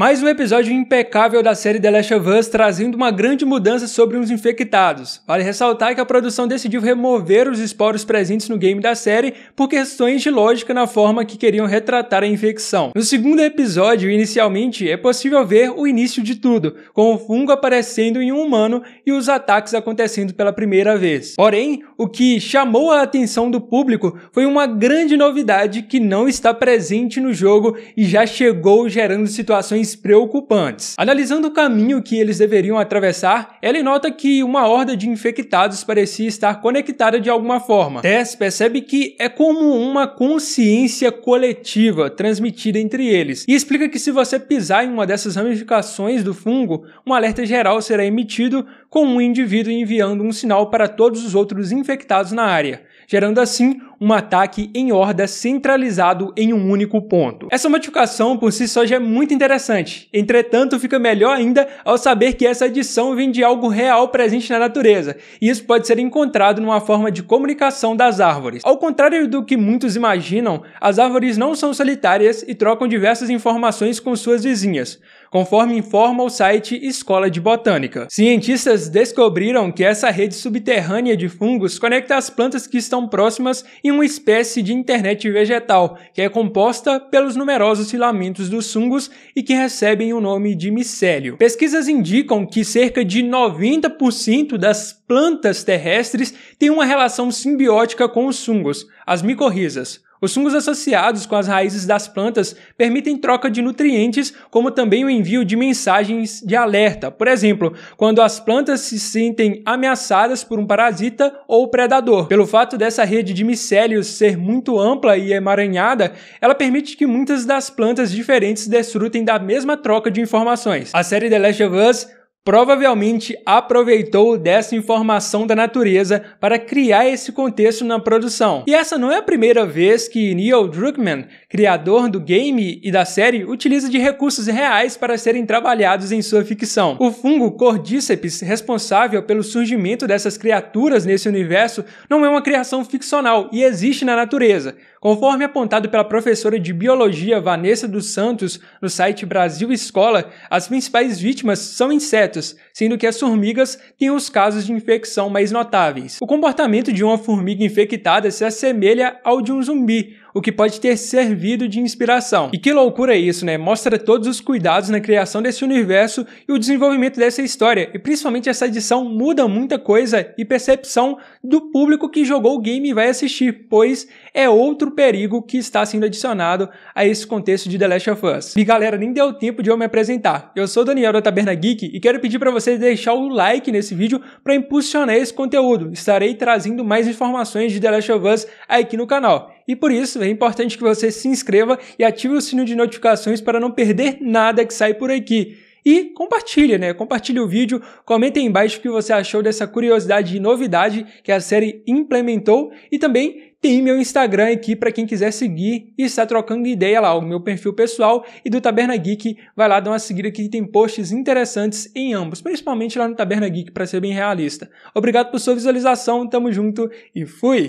Mais um episódio impecável da série The Last of Us trazendo uma grande mudança sobre os infectados. Vale ressaltar que a produção decidiu remover os esporos presentes no game da série por questões de lógica na forma que queriam retratar a infecção. No segundo episódio, inicialmente, é possível ver o início de tudo, com o fungo aparecendo em um humano e os ataques acontecendo pela primeira vez. Porém, o que chamou a atenção do público foi uma grande novidade que não está presente no jogo e já chegou gerando situações preocupantes. Analisando o caminho que eles deveriam atravessar, ela nota que uma horda de infectados parecia estar conectada de alguma forma. Tess percebe que é como uma consciência coletiva transmitida entre eles e explica que se você pisar em uma dessas ramificações do fungo, um alerta geral será emitido com um indivíduo enviando um sinal para todos os outros infectados na área, gerando assim um ataque em horda centralizado em um único ponto. Essa modificação por si só já é muito interessante interessante. Entretanto, fica melhor ainda ao saber que essa adição vem de algo real presente na natureza, e isso pode ser encontrado numa forma de comunicação das árvores. Ao contrário do que muitos imaginam, as árvores não são solitárias e trocam diversas informações com suas vizinhas conforme informa o site Escola de Botânica. Cientistas descobriram que essa rede subterrânea de fungos conecta as plantas que estão próximas em uma espécie de internet vegetal, que é composta pelos numerosos filamentos dos fungos e que recebem o nome de micélio. Pesquisas indicam que cerca de 90% das plantas terrestres têm uma relação simbiótica com os fungos, as micorrizas. Os fungos associados com as raízes das plantas permitem troca de nutrientes, como também o envio de mensagens de alerta. Por exemplo, quando as plantas se sentem ameaçadas por um parasita ou predador. Pelo fato dessa rede de micélios ser muito ampla e emaranhada, ela permite que muitas das plantas diferentes desfrutem da mesma troca de informações. A série The Last of Us provavelmente aproveitou dessa informação da natureza para criar esse contexto na produção. E essa não é a primeira vez que Neil Druckmann, criador do game e da série, utiliza de recursos reais para serem trabalhados em sua ficção. O fungo Cordyceps, responsável pelo surgimento dessas criaturas nesse universo, não é uma criação ficcional e existe na natureza. Conforme apontado pela professora de biologia Vanessa dos Santos no site Brasil Escola, as principais vítimas são insetos insetos, sendo que as formigas têm os casos de infecção mais notáveis. O comportamento de uma formiga infectada se assemelha ao de um zumbi, o que pode ter servido de inspiração. E que loucura é isso, né? Mostra todos os cuidados na criação desse universo e o desenvolvimento dessa história. E principalmente essa edição muda muita coisa e percepção do público que jogou o game e vai assistir, pois é outro perigo que está sendo adicionado a esse contexto de The Last of Us. E galera, nem deu tempo de eu me apresentar. Eu sou Daniel da Taberna Geek e quero pedir para vocês deixar o like nesse vídeo para impulsionar esse conteúdo. Estarei trazendo mais informações de The Last of Us aqui no canal. E por isso é importante que você se inscreva e ative o sino de notificações para não perder nada que sai por aqui. E compartilha, né? Compartilha o vídeo, comenta aí embaixo o que você achou dessa curiosidade e novidade que a série implementou e também tem meu Instagram aqui para quem quiser seguir e estar trocando ideia lá, o meu perfil pessoal e do Taberna Geek. Vai lá dar uma seguida que tem posts interessantes em ambos, principalmente lá no Taberna Geek, para ser bem realista. Obrigado por sua visualização, tamo junto e fui!